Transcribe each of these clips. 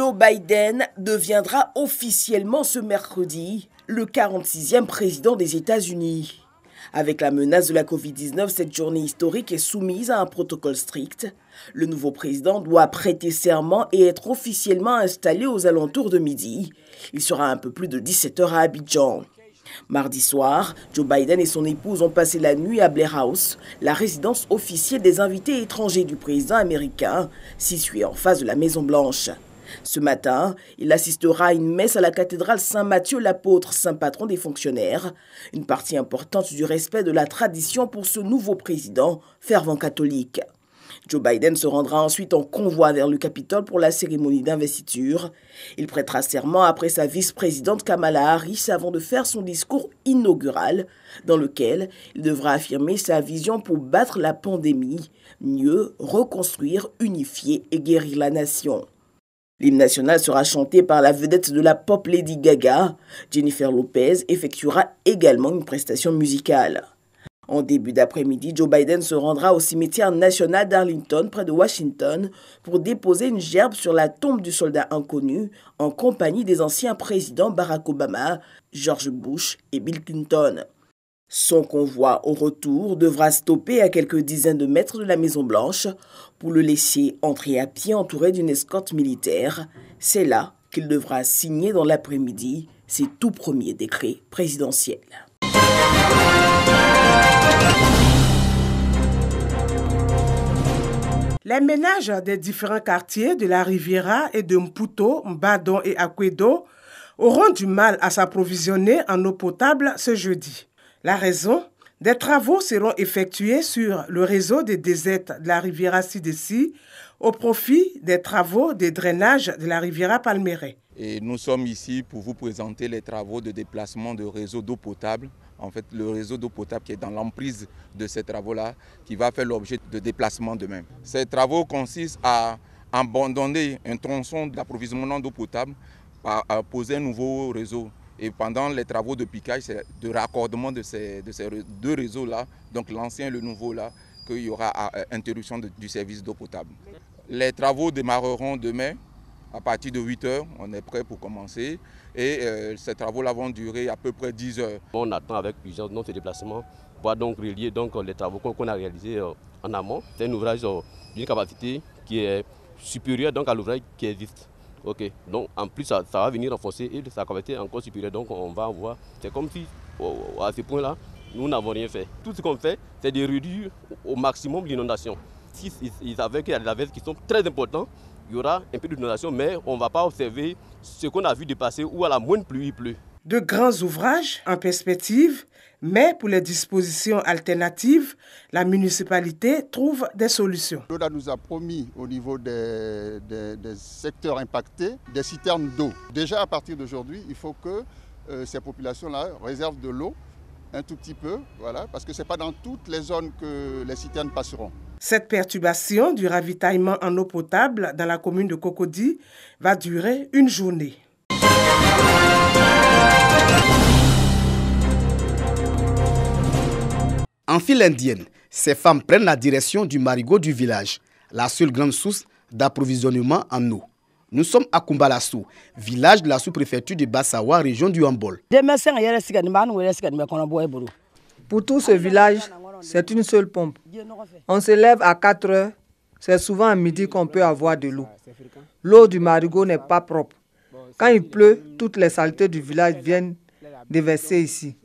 Joe Biden deviendra officiellement ce mercredi le 46e président des États-Unis. Avec la menace de la Covid-19, cette journée historique est soumise à un protocole strict. Le nouveau président doit prêter serment et être officiellement installé aux alentours de midi. Il sera un peu plus de 17 heures à Abidjan. Mardi soir, Joe Biden et son épouse ont passé la nuit à Blair House, la résidence officielle des invités étrangers du président américain, située en face de la Maison Blanche. Ce matin, il assistera à une messe à la cathédrale Saint-Matthieu l'apôtre, saint patron des fonctionnaires, une partie importante du respect de la tradition pour ce nouveau président fervent catholique. Joe Biden se rendra ensuite en convoi vers le Capitole pour la cérémonie d'investiture. Il prêtera serment après sa vice-présidente Kamala Harris avant de faire son discours inaugural, dans lequel il devra affirmer sa vision pour battre la pandémie, mieux reconstruire, unifier et guérir la nation. L'hymne national sera chanté par la vedette de la pop Lady Gaga. Jennifer Lopez effectuera également une prestation musicale. En début d'après-midi, Joe Biden se rendra au cimetière national d'Arlington, près de Washington, pour déposer une gerbe sur la tombe du soldat inconnu, en compagnie des anciens présidents Barack Obama, George Bush et Bill Clinton. Son convoi au retour devra stopper à quelques dizaines de mètres de la Maison Blanche pour le laisser entrer à pied entouré d'une escorte militaire. C'est là qu'il devra signer dans l'après-midi ses tout premiers décrets présidentiels. Les ménages des différents quartiers de la Riviera et de Mputo, Mbadon et Aquedo auront du mal à s'approvisionner en eau potable ce jeudi. La raison Des travaux seront effectués sur le réseau des déserts de la Riviera Sidessi au profit des travaux de drainage de la Riviera Palméré. Et nous sommes ici pour vous présenter les travaux de déplacement de réseau d'eau potable en fait le réseau d'eau potable qui est dans l'emprise de ces travaux-là, qui va faire l'objet de déplacements demain. Ces travaux consistent à abandonner un tronçon d'approvisionnement d'eau potable, à poser un nouveau réseau et pendant les travaux de piquage, de raccordement de ces, deux réseaux-là, donc l'ancien et le nouveau-là, qu'il y aura ah, euh, interruption du service d'eau potable. Les travaux démarreront demain à partir de 8 heures. On est prêt pour commencer. Et euh, ces travaux-là vont durer à peu près 10 heures. On attend avec plusieurs notre déplacement pour donc relier donc, les travaux qu'on a réalisés euh, en amont. C'est un ouvrage d'une capacité qui est supérieure donc, à l'ouvrage qui existe. Ok. Donc en plus, ça, va venir renforcer et sa capacité encore supérieure. Donc on va voir. C'est comme si, oh, oh, à ce point-là, nous n'avons rien fait. Tout ce qu'on fait, c'est de réduire au maximum l'inondation. Si ils avaient qu'il y a des averses qui sont très importantes, il y aura un peu d'inondation, mais on ne va pas observer ce qu'on a vu dépasser ou où à la moindre pluie, il pleut de grands ouvrages en perspective, mais pour les dispositions alternatives, la municipalité trouve des solutions. L'ODA nous a promis au niveau des, secteurs impactés des citernes d'eau. Déjà à partir d'aujourd'hui, il faut que euh, ces populations-là réservent de l'eau un tout petit peu, voilà, parce que ce n'est pas dans toutes les zones que les citernes passeront. Cette perturbation du ravitaillement en eau potable dans la commune de Cocody va durer une journée. En file indienne, ces femmes prennent la direction du marigot du village, la seule grande source d'approvisionnement en eau. Nous sommes à Kumbalassou, village de la sous-préfecture de Bassawa, région du Hambol. Pour tout ce village, c'est une seule pompe. On se lève à 4 heures. C'est souvent à midi qu'on peut avoir de l'eau. L'eau du marigot n'est pas propre. Quand il pleut, toutes les saletés du village viennent déverser ici.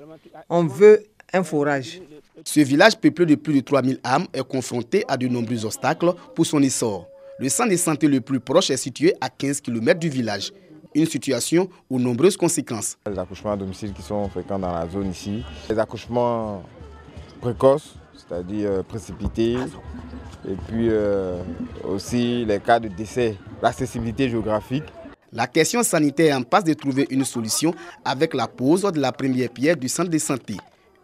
On veut un forage. Ce village peuplé de plus de 3000 âmes est confronté à de nombreux obstacles pour son essor. Le centre de santé le plus proche est situé à 15 km du village. Une situation aux nombreuses conséquences. Les accouchements à domicile qui sont fréquents dans la zone ici. Les accouchements précoces, c'est-à-dire euh, précipités. Et puis euh, aussi les cas de décès. L'accessibilité géographique la question sanitaire en passe de trouver une solution avec la pose de la première pierre du centre de santé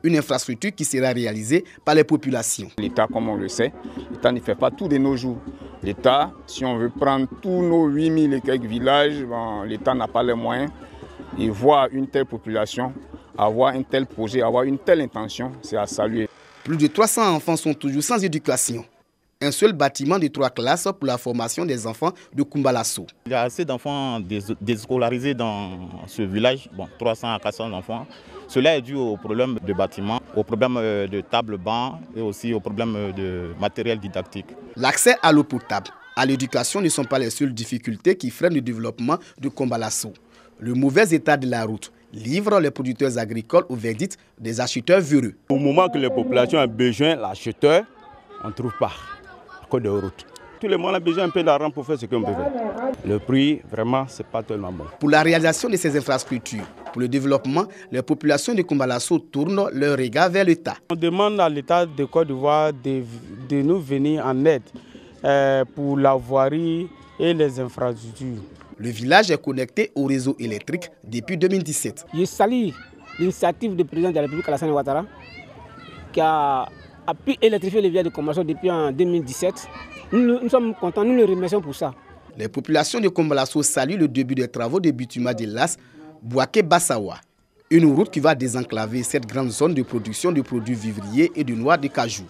une infrastructure qui sera réalisée par les populations. L'État, comme on le sait, l'État ne fait pas tout de nos jours. L'État, si on veut prendre tous nos 8000 et quelques villages, l'État n'a pas les moyens. Et voir une telle population, avoir un tel projet, avoir une telle intention, c'est à saluer. Plus de 300 enfants sont toujours sans éducation un seul bâtiment de trois classes pour la formation des enfants de Kumbalasso. Il y a assez d'enfants déscolarisés dans ce village, bon, 300 à 400 enfants. Cela est dû aux problèmes de bâtiment, aux problèmes euh, de table bancs et aussi aux problèmes euh, de matériel didactique. L'accès à l'eau potable, à l'éducation ne sont pas les seules difficultés qui freinent le développement de Kumbalasso. Le mauvais état de la route livre les producteurs agricoles au verdict des acheteurs vureux. Au moment que les populations ont besoin, l'acheteur, on ne trouve pas de route. Tout le monde a besoin un peu d'argent pour faire ce qu'on peut faire. Le prix, vraiment, ce n'est pas tellement bon. Pour la réalisation de ces infrastructures, pour le développement, les populations de Kumbalasso tournent leur regard vers l'État. On demande à l'État de Côte d'Ivoire de, nous venir en aide euh, pour la voirie et les infrastructures. Le village est connecté au réseau électrique depuis 2017. Je salue l'initiative du président de la République Alassane Ouattara qui a a pu électrifier les villes de Combalasso depuis en 2017. Nous, sommes contents, nous le remercions pour ça. Les populations de Kombalasso saluent le début des travaux de Bituma de Las, Boaké-Bassawa. Une route qui va désenclaver cette grande zone de production de produits vivriers et de noix de cajou.